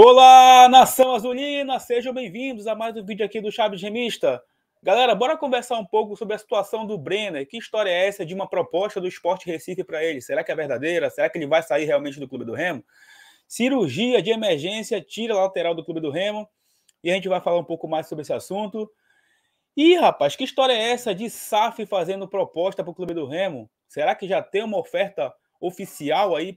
Olá, nação azulina! Sejam bem-vindos a mais um vídeo aqui do Chaves Remista. Galera, bora conversar um pouco sobre a situação do Brenner. Que história é essa de uma proposta do Esporte Recife para ele? Será que é verdadeira? Será que ele vai sair realmente do Clube do Remo? Cirurgia de emergência tira lateral do Clube do Remo. E a gente vai falar um pouco mais sobre esse assunto. E, rapaz, que história é essa de SAF fazendo proposta para o Clube do Remo? Será que já tem uma oferta oficial aí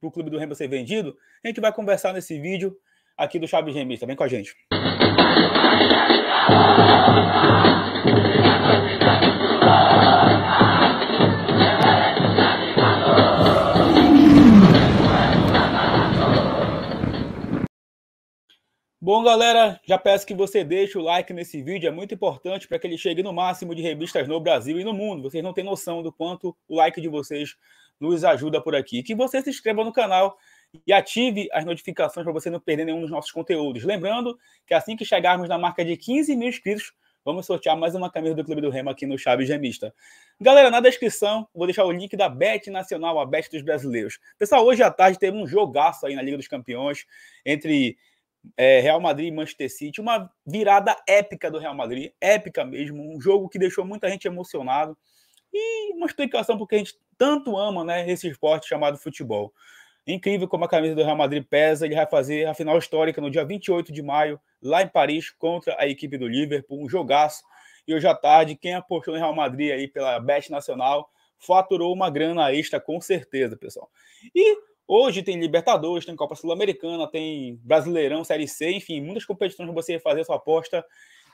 para o Clube do Remo ser vendido? A gente vai conversar nesse vídeo aqui do Chaves Remista. Vem com a gente. Bom, galera, já peço que você deixe o like nesse vídeo, é muito importante para que ele chegue no máximo de revistas no Brasil e no mundo. Vocês não têm noção do quanto o like de vocês nos ajuda por aqui. que você se inscreva no canal e ative as notificações para você não perder nenhum dos nossos conteúdos. Lembrando que assim que chegarmos na marca de 15 mil inscritos, vamos sortear mais uma camisa do Clube do Remo aqui no Chaves Gemista. Galera, na descrição, vou deixar o link da Bet Nacional, a Bet dos Brasileiros. Pessoal, hoje à tarde teve um jogaço aí na Liga dos Campeões entre é, Real Madrid e Manchester City. Uma virada épica do Real Madrid, épica mesmo. Um jogo que deixou muita gente emocionado e uma explicação porque a gente tanto ama né, esse esporte chamado futebol. É incrível como a camisa do Real Madrid pesa, ele vai fazer a final histórica no dia 28 de maio, lá em Paris, contra a equipe do Liverpool, um jogaço. E hoje à tarde, quem apostou no Real Madrid aí pela Best Nacional faturou uma grana extra, com certeza, pessoal. E Hoje tem Libertadores, tem Copa Sul-Americana, tem Brasileirão, Série C, enfim, muitas competições para você fazer a sua aposta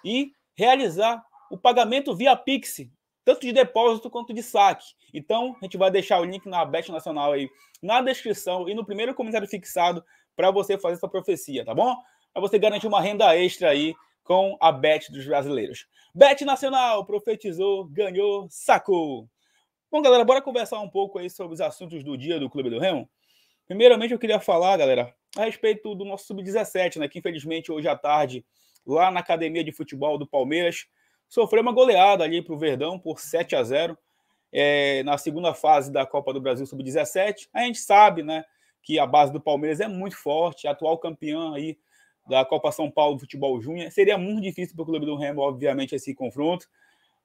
e realizar o pagamento via Pix tanto de depósito quanto de saque. Então, a gente vai deixar o link na Bet Nacional aí na descrição e no primeiro comentário fixado para você fazer sua profecia, tá bom? Para você garantir uma renda extra aí com a Bet dos brasileiros. Bet Nacional profetizou, ganhou, sacou. Bom, galera, bora conversar um pouco aí sobre os assuntos do dia do Clube do Remo. Primeiramente, eu queria falar, galera, a respeito do nosso sub-17, né? Que infelizmente hoje à tarde, lá na academia de futebol do Palmeiras, sofreu uma goleada ali para o Verdão por 7 a 0 é, na segunda fase da Copa do Brasil Sub-17. A gente sabe né, que a base do Palmeiras é muito forte, é atual campeã aí da Copa São Paulo de Futebol Júnior. Seria muito difícil para o Clube do Remo, obviamente, esse confronto.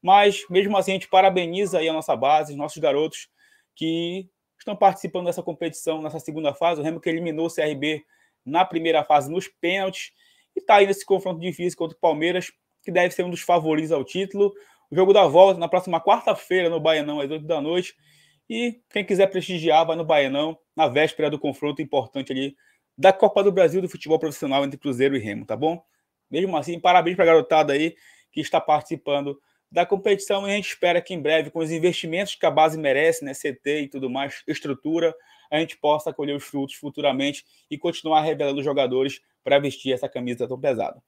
Mas, mesmo assim, a gente parabeniza aí a nossa base, os nossos garotos que estão participando dessa competição, nessa segunda fase. O Remo que eliminou o CRB na primeira fase nos pênaltis e está aí nesse confronto difícil contra o Palmeiras que deve ser um dos favoritos ao título. O jogo da volta na próxima quarta-feira no Baianão, às 8 da noite. E quem quiser prestigiar, vai no Baianão, na véspera do confronto importante ali da Copa do Brasil do futebol profissional entre Cruzeiro e Remo, tá bom? Mesmo assim, parabéns para a garotada aí que está participando da competição e a gente espera que em breve, com os investimentos que a base merece, né, CT e tudo mais, estrutura, a gente possa colher os frutos futuramente e continuar revelando jogadores para vestir essa camisa tão pesada.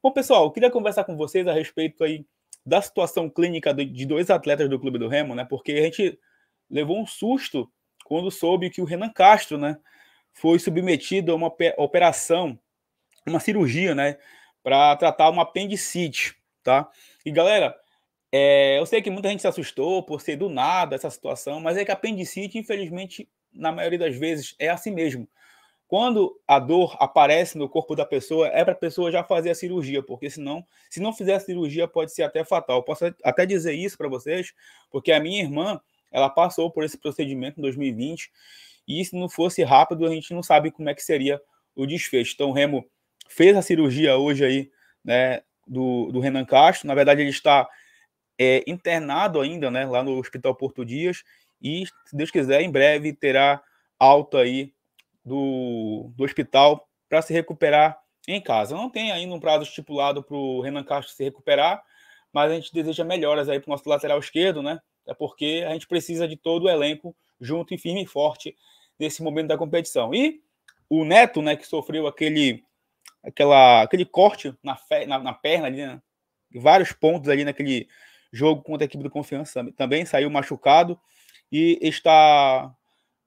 Bom, pessoal, eu queria conversar com vocês a respeito aí da situação clínica de dois atletas do Clube do Remo, né? Porque a gente levou um susto quando soube que o Renan Castro, né, foi submetido a uma operação, uma cirurgia, né, para tratar uma apendicite, tá? E galera, é, eu sei que muita gente se assustou por ser do nada essa situação, mas é que a apendicite, infelizmente, na maioria das vezes, é assim mesmo. Quando a dor aparece no corpo da pessoa, é para a pessoa já fazer a cirurgia, porque senão, se não fizer a cirurgia, pode ser até fatal. posso até dizer isso para vocês, porque a minha irmã, ela passou por esse procedimento em 2020, e se não fosse rápido, a gente não sabe como é que seria o desfecho. Então, o Remo fez a cirurgia hoje aí, né, do, do Renan Castro. Na verdade, ele está é, internado ainda, né, lá no Hospital Porto Dias, e, se Deus quiser, em breve terá alta aí do, do hospital para se recuperar em casa. Não tem ainda um prazo estipulado para o Renan Castro se recuperar, mas a gente deseja melhoras aí para o nosso lateral esquerdo, né? É porque a gente precisa de todo o elenco junto e firme e forte nesse momento da competição. E o Neto, né, que sofreu aquele, aquela, aquele corte na, fe, na, na perna ali, né? vários pontos ali naquele jogo contra a equipe do Confiança também saiu machucado e está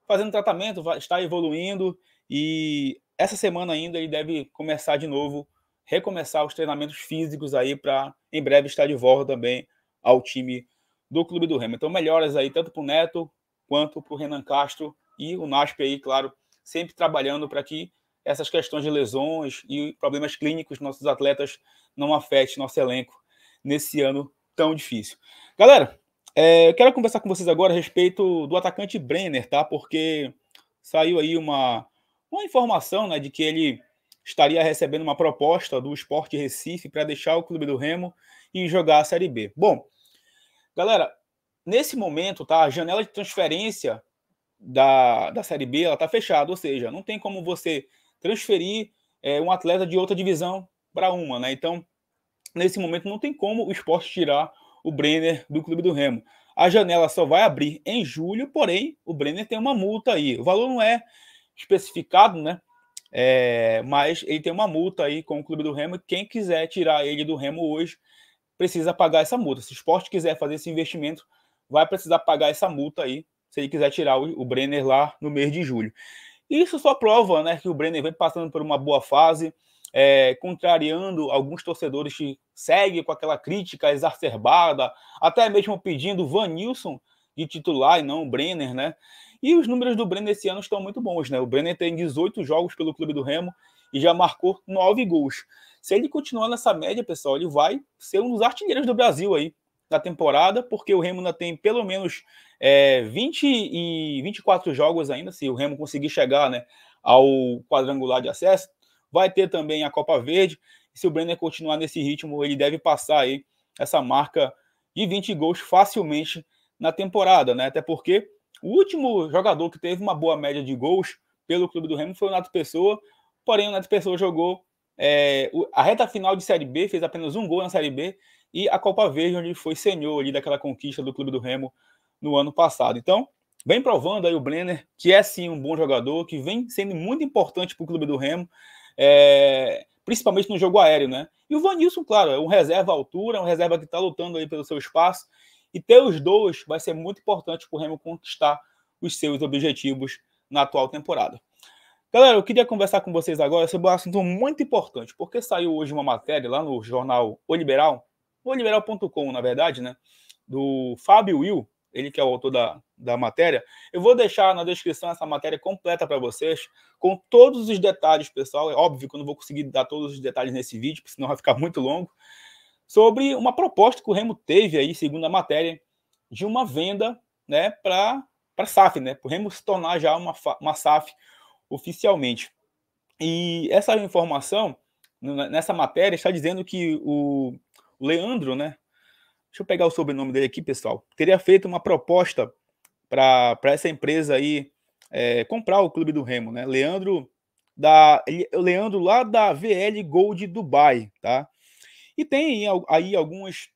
fazendo tratamento, está evoluindo e essa semana ainda ele deve começar de novo, recomeçar os treinamentos físicos aí para em breve estar de volta também ao time do Clube do Remo. Então, melhoras aí tanto para o Neto quanto para o Renan Castro e o NASP aí, claro, sempre trabalhando para que essas questões de lesões e problemas clínicos dos nossos atletas não afetem nosso elenco nesse ano tão difícil. Galera, é, eu quero conversar com vocês agora a respeito do atacante Brenner, tá? Porque saiu aí uma, uma informação né, de que ele estaria recebendo uma proposta do Esporte Recife para deixar o Clube do Remo e jogar a Série B. Bom, galera, nesse momento, tá? A janela de transferência da, da Série B ela está fechada, ou seja, não tem como você transferir é, um atleta de outra divisão para uma, né? Então, nesse momento, não tem como o esporte tirar o Brenner do Clube do Remo. A janela só vai abrir em julho, porém o Brenner tem uma multa aí. O valor não é especificado, né? É, mas ele tem uma multa aí com o Clube do Remo. Quem quiser tirar ele do Remo hoje precisa pagar essa multa. Se o esporte quiser fazer esse investimento, vai precisar pagar essa multa aí, se ele quiser tirar o, o Brenner lá no mês de julho. Isso só prova né, que o Brenner vem passando por uma boa fase é, contrariando alguns torcedores que seguem com aquela crítica exacerbada, até mesmo pedindo Van Vanilson de titular e não o Brenner, né? E os números do Brenner esse ano estão muito bons, né? O Brenner tem 18 jogos pelo clube do Remo e já marcou 9 gols. Se ele continuar nessa média, pessoal, ele vai ser um dos artilheiros do Brasil aí da temporada, porque o Remo ainda tem pelo menos é, 20 e 24 jogos ainda, se o Remo conseguir chegar, né, ao quadrangular de acesso, Vai ter também a Copa Verde. se o Brenner continuar nesse ritmo, ele deve passar aí essa marca de 20 gols facilmente na temporada, né? Até porque o último jogador que teve uma boa média de gols pelo clube do Remo foi o Nato Pessoa, porém o Nato Pessoa jogou é, a reta final de Série B, fez apenas um gol na Série B, e a Copa Verde, onde foi senhor ali daquela conquista do clube do Remo no ano passado. Então, vem provando aí o Brenner, que é sim um bom jogador, que vem sendo muito importante para o clube do Remo, é, principalmente no jogo aéreo, né? E o Vanilson, claro, é um reserva à altura, é um reserva que está lutando aí pelo seu espaço, e ter os dois vai ser muito importante para o Remo conquistar os seus objetivos na atual temporada. Galera, eu queria conversar com vocês agora sobre um assunto muito importante, porque saiu hoje uma matéria lá no jornal O Liberal, oliberal.com, na verdade, né? Do Fábio Will, ele que é o autor da, da matéria. Eu vou deixar na descrição essa matéria completa para vocês, com todos os detalhes, pessoal. É óbvio que eu não vou conseguir dar todos os detalhes nesse vídeo, porque senão vai ficar muito longo. Sobre uma proposta que o Remo teve aí, segundo a matéria, de uma venda né, para a SAF, né, para o Remo se tornar já uma, uma SAF oficialmente. E essa informação, nessa matéria, está dizendo que o Leandro, né, deixa eu pegar o sobrenome dele aqui, pessoal, teria feito uma proposta para essa empresa aí é, comprar o clube do Remo, né? Leandro da Leandro lá da VL Gold Dubai, tá? E tem aí alguns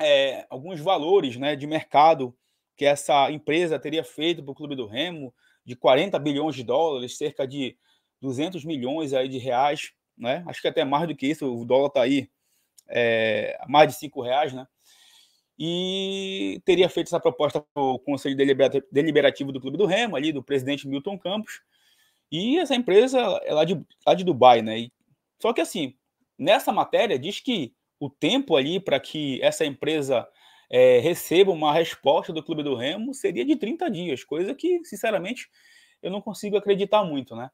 é, alguns valores, né, de mercado que essa empresa teria feito para o clube do Remo de 40 bilhões de dólares, cerca de 200 milhões aí de reais, né? Acho que até mais do que isso, o dólar tá aí é, mais de 5 reais, né? e teria feito essa proposta para o Conselho Deliberativo do Clube do Remo, ali do presidente Milton Campos, e essa empresa é lá de, lá tá de Dubai, né? E, só que assim, nessa matéria diz que o tempo ali para que essa empresa é, receba uma resposta do Clube do Remo seria de 30 dias, coisa que, sinceramente, eu não consigo acreditar muito, né?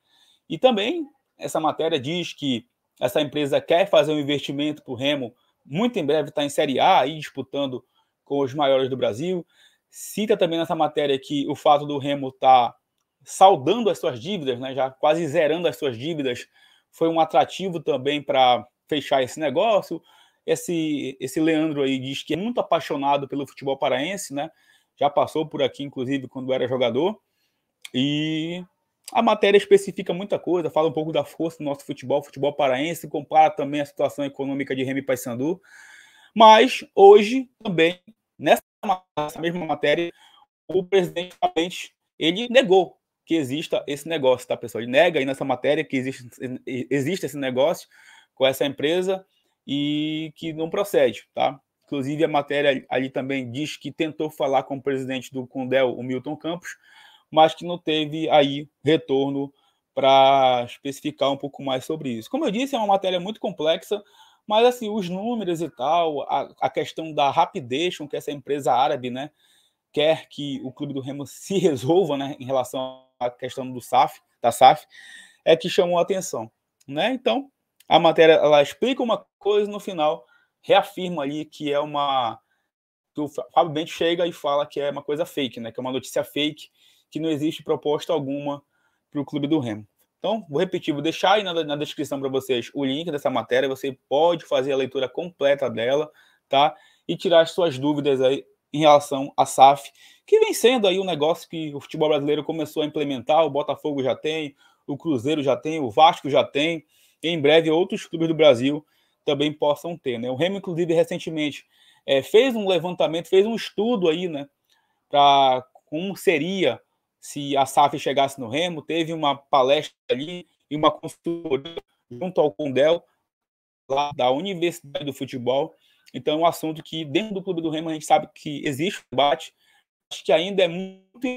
E também essa matéria diz que essa empresa quer fazer um investimento para o Remo muito em breve está em Série A, aí disputando com os maiores do Brasil. Cita também nessa matéria que o fato do Remo estar tá saldando as suas dívidas, né, já quase zerando as suas dívidas, foi um atrativo também para fechar esse negócio. Esse, esse Leandro aí diz que é muito apaixonado pelo futebol paraense, né? Já passou por aqui, inclusive, quando era jogador. E a matéria especifica muita coisa, fala um pouco da força do nosso futebol, futebol paraense, compara também a situação econômica de Remy Paysandu. Mas hoje também Nessa mesma matéria, o presidente ele negou que exista esse negócio, tá, pessoal? Ele nega aí nessa matéria que existe, existe esse negócio com essa empresa e que não procede, tá? Inclusive, a matéria ali também diz que tentou falar com o presidente do Condel, o Milton Campos, mas que não teve aí retorno para especificar um pouco mais sobre isso. Como eu disse, é uma matéria muito complexa, mas, assim, os números e tal, a, a questão da rapidez com que essa empresa árabe né, quer que o clube do Remo se resolva né, em relação à questão do SAF, da SAF, é que chamou a atenção. Né? Então, a matéria ela explica uma coisa no final reafirma ali que é uma que o Fábio Bento chega e fala que é uma coisa fake, né? Que é uma notícia fake, que não existe proposta alguma para o clube do Remo. Então, vou repetir, vou deixar aí na, na descrição para vocês o link dessa matéria. Você pode fazer a leitura completa dela, tá? E tirar as suas dúvidas aí em relação à SAF, que vem sendo aí um negócio que o futebol brasileiro começou a implementar. O Botafogo já tem, o Cruzeiro já tem, o Vasco já tem. em breve, outros clubes do Brasil também possam ter, né? O Remo, inclusive, recentemente é, fez um levantamento, fez um estudo aí, né? Para como seria se a SAF chegasse no Remo, teve uma palestra ali e uma consultoria junto ao Condel, lá da Universidade do Futebol. Então, é um assunto que, dentro do Clube do Remo, a gente sabe que existe um debate, acho que ainda é muito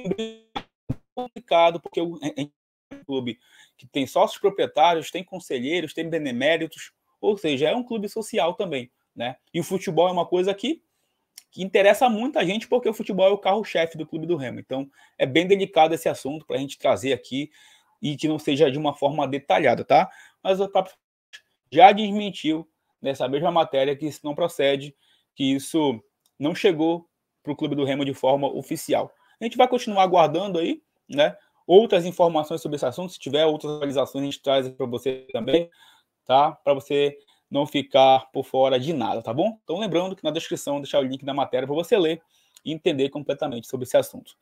complicado, porque o é clube que tem sócios proprietários, tem conselheiros, tem beneméritos, ou seja, é um clube social também. Né? E o futebol é uma coisa que que interessa muita gente porque o futebol é o carro-chefe do clube do Remo. Então é bem delicado esse assunto para a gente trazer aqui e que não seja de uma forma detalhada, tá? Mas o próprio já desmentiu nessa mesma matéria que isso não procede, que isso não chegou para o clube do Remo de forma oficial. A gente vai continuar aguardando aí, né? Outras informações sobre esse assunto, se tiver outras atualizações, a gente traz para você também, tá? Para você não ficar por fora de nada, tá bom? Então, lembrando que na descrição eu vou deixar o link da matéria para você ler e entender completamente sobre esse assunto.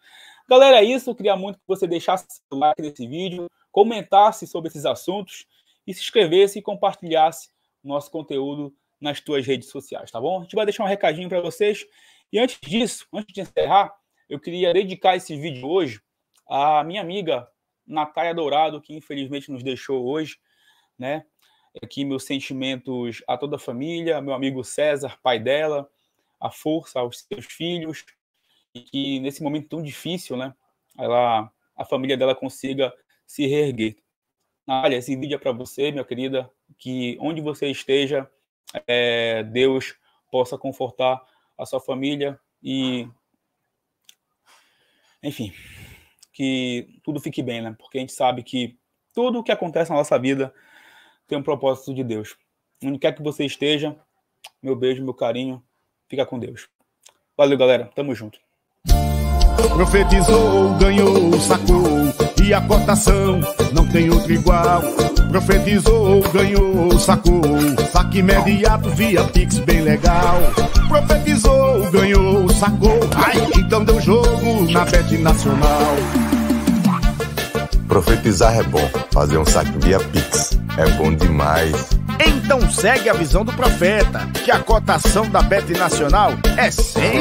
Galera, é isso. Eu queria muito que você deixasse o like nesse vídeo, comentasse sobre esses assuntos e se inscrevesse e compartilhasse nosso conteúdo nas tuas redes sociais, tá bom? A gente vai deixar um recadinho para vocês. E antes disso, antes de encerrar, eu queria dedicar esse vídeo hoje à minha amiga Natália Dourado, que infelizmente nos deixou hoje, né? Aqui meus sentimentos a toda a família, meu amigo César, pai dela, a força aos seus filhos, e que nesse momento tão difícil, né, ela, a família dela consiga se reerguer. Olha, esse vídeo é para você, minha querida, que onde você esteja, é, Deus possa confortar a sua família e, enfim, que tudo fique bem, né? Porque a gente sabe que tudo o que acontece na nossa vida tem um propósito de Deus. Onde quer que você esteja, meu beijo, meu carinho. Fica com Deus. Valeu, galera. Tamo junto. Profetizou, ganhou, sacou. E a cotação não tem outro igual. Profetizou, ganhou, sacou. Saque imediato via Pix, bem legal. Profetizou, ganhou, sacou. Ai, então deu jogo na Bet Nacional. Profetizar é bom, fazer um saque via Pix é bom demais. Então segue a visão do profeta, que a cotação da Bet Nacional é 100.